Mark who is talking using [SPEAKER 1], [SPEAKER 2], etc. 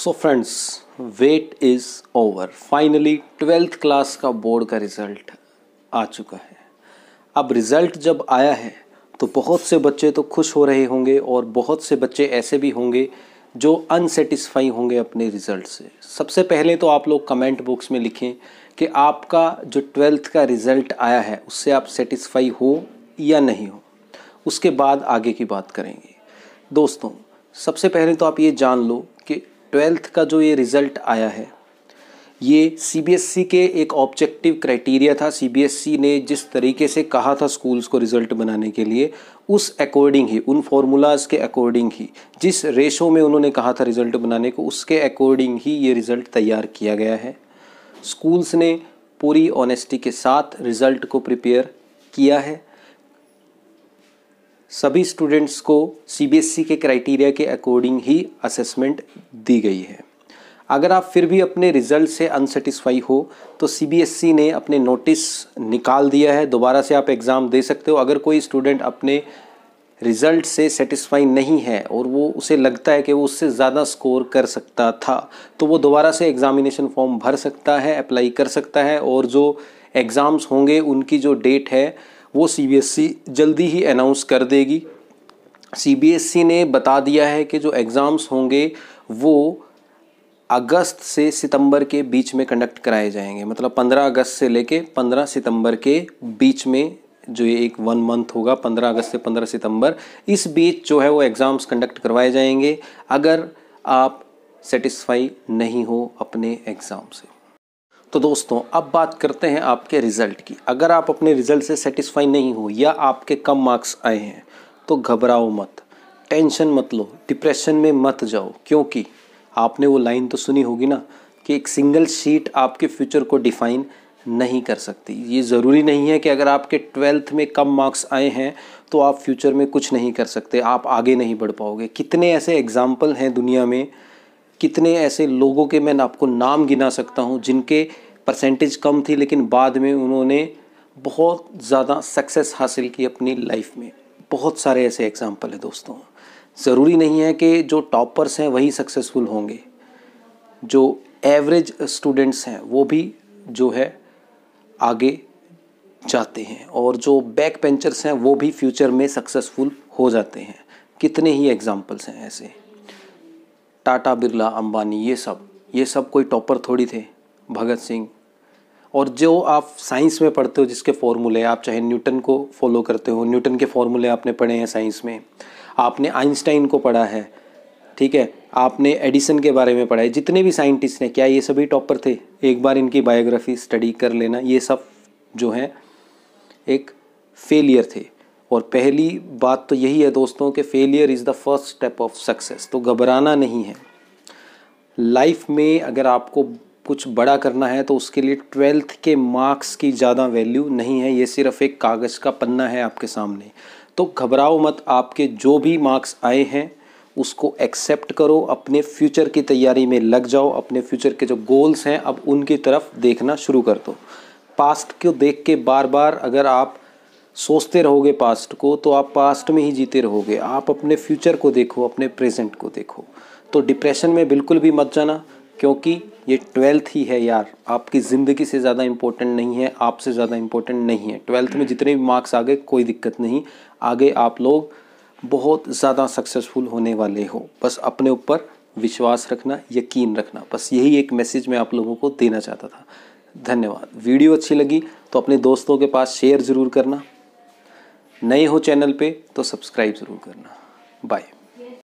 [SPEAKER 1] so friends wait is over finally twelfth class का board का result आ चुका है अब रिज़ल्ट जब आया है तो बहुत से बच्चे तो खुश हो रहे होंगे और बहुत से बच्चे ऐसे भी होंगे जो अनसेटिस्फाई होंगे अपने रिज़ल्ट से सबसे पहले तो आप लोग कमेंट बॉक्स में लिखें कि आपका जो ट्वेल्थ का रिज़ल्ट आया है उससे आप सेटिस्फाई हो या नहीं हो उसके बाद आगे की बात करेंगे दोस्तों सबसे पहले तो आप ये जान लो ट्वेल्थ का जो ये रिज़ल्ट आया है ये सीबीएसई e के एक ऑब्जेक्टिव क्राइटेरिया था सीबीएसई e ने जिस तरीके से कहा था स्कूल्स को रिज़ल्ट बनाने के लिए उस अकॉर्डिंग ही उन फॉर्मूलाज के अकॉर्डिंग ही जिस रेशो में उन्होंने कहा था रिज़ल्ट बनाने को उसके अकॉर्डिंग ही ये रिज़ल्ट तैयार किया गया है स्कूल्स ने पूरी ऑनेस्टी के साथ रिज़ल्ट को प्रिपेयर किया है सभी स्टूडेंट्स को सीबीएसई e के क्राइटेरिया के अकॉर्डिंग ही असेसमेंट दी गई है अगर आप फिर भी अपने रिजल्ट से अनसेटिस्फाई हो तो सीबीएसई e ने अपने नोटिस निकाल दिया है दोबारा से आप एग्ज़ाम दे सकते हो अगर कोई स्टूडेंट अपने रिज़ल्ट से सेटिस्फाई नहीं है और वो उसे लगता है कि वो उससे ज़्यादा स्कोर कर सकता था तो वो दोबारा से एग्ज़ामिनेशन फॉर्म भर सकता है अप्लाई कर सकता है और जो एग्ज़ाम्स होंगे उनकी जो डेट है वो सीबीएसई e जल्दी ही अनाउंस कर देगी सीबीएसई e ने बता दिया है कि जो एग्ज़ाम्स होंगे वो अगस्त से सितंबर के बीच में कंडक्ट कराए जाएंगे मतलब 15 अगस्त से लेके 15 सितंबर के बीच में जो ये एक वन मंथ होगा 15 अगस्त से 15 सितंबर इस बीच जो है वो एग्ज़ाम्स कंडक्ट करवाए जाएंगे अगर आप सेटिस्फाई नहीं हो अपने एग्ज़ाम से तो दोस्तों अब बात करते हैं आपके रिज़ल्ट की अगर आप अपने रिज़ल्ट से सेटिस्फाई नहीं हो या आपके कम मार्क्स आए हैं तो घबराओ मत टेंशन मत लो डिप्रेशन में मत जाओ क्योंकि आपने वो लाइन तो सुनी होगी ना कि एक सिंगल शीट आपके फ्यूचर को डिफ़ाइन नहीं कर सकती ये ज़रूरी नहीं है कि अगर आपके ट्वेल्थ में कम मार्क्स आए हैं तो आप फ्यूचर में कुछ नहीं कर सकते आप आगे नहीं बढ़ पाओगे कितने ऐसे एग्ज़ाम्पल हैं दुनिया में कितने ऐसे लोगों के मैं आपको नाम गिना सकता हूँ जिनके परसेंटेज कम थी लेकिन बाद में उन्होंने बहुत ज़्यादा सक्सेस हासिल की अपनी लाइफ में बहुत सारे ऐसे एग्ज़ाम्पल हैं दोस्तों ज़रूरी नहीं है कि जो टॉपर्स हैं वही सक्सेसफुल होंगे जो एवरेज स्टूडेंट्स हैं वो भी जो है आगे जाते हैं और जो बैक पेंचर्स हैं वो भी फ्यूचर में सक्सेसफुल हो जाते हैं कितने ही एग्जाम्पल्स हैं ऐसे टाटा बिरला अंबानी ये सब ये सब कोई टॉपर थोड़ी थे भगत सिंह और जो आप साइंस में पढ़ते हो जिसके फॉर्मूले आप चाहे न्यूटन को फॉलो करते हो न्यूटन के फॉर्मूले आपने पढ़े हैं साइंस में आपने आइंस्टाइन को पढ़ा है ठीक है आपने एडिसन के बारे में पढ़ा है जितने भी साइंटिस्ट हैं क्या ये सभी टॉपर थे एक बार इनकी बायोग्राफी स्टडी कर लेना ये सब जो है एक फेलियर थे और पहली बात तो यही है दोस्तों कि failure is the first step of success तो घबराना नहीं है लाइफ में अगर आपको कुछ बड़ा करना है तो उसके लिए ट्वेल्थ के मार्क्स की ज़्यादा वैल्यू नहीं है ये सिर्फ एक कागज़ का पन्ना है आपके सामने तो घबराओ मत आपके जो भी मार्क्स आए हैं उसको एक्सेप्ट करो अपने फ्यूचर की तैयारी में लग जाओ अपने फ्यूचर के जो गोल्स हैं अब उनकी तरफ देखना शुरू कर दो पास्ट को देख के बार बार अगर आप सोचते रहोगे पास्ट को तो आप पास्ट में ही जीते रहोगे आप अपने फ्यूचर को देखो अपने प्रेजेंट को देखो तो डिप्रेशन में बिल्कुल भी मत जाना क्योंकि ये ट्वेल्थ ही है यार आपकी ज़िंदगी से ज़्यादा इम्पोर्टेंट नहीं है आपसे ज़्यादा इम्पोर्टेंट नहीं है ट्वेल्थ में जितने भी मार्क्स आ गए कोई दिक्कत नहीं आगे आप लोग बहुत ज़्यादा सक्सेसफुल होने वाले हो बस अपने ऊपर विश्वास रखना यकीन रखना बस यही एक मैसेज मैं आप लोगों को देना चाहता था धन्यवाद वीडियो अच्छी लगी तो अपने दोस्तों के पास शेयर ज़रूर करना नए हो चैनल पे तो सब्सक्राइब ज़रूर करना बाय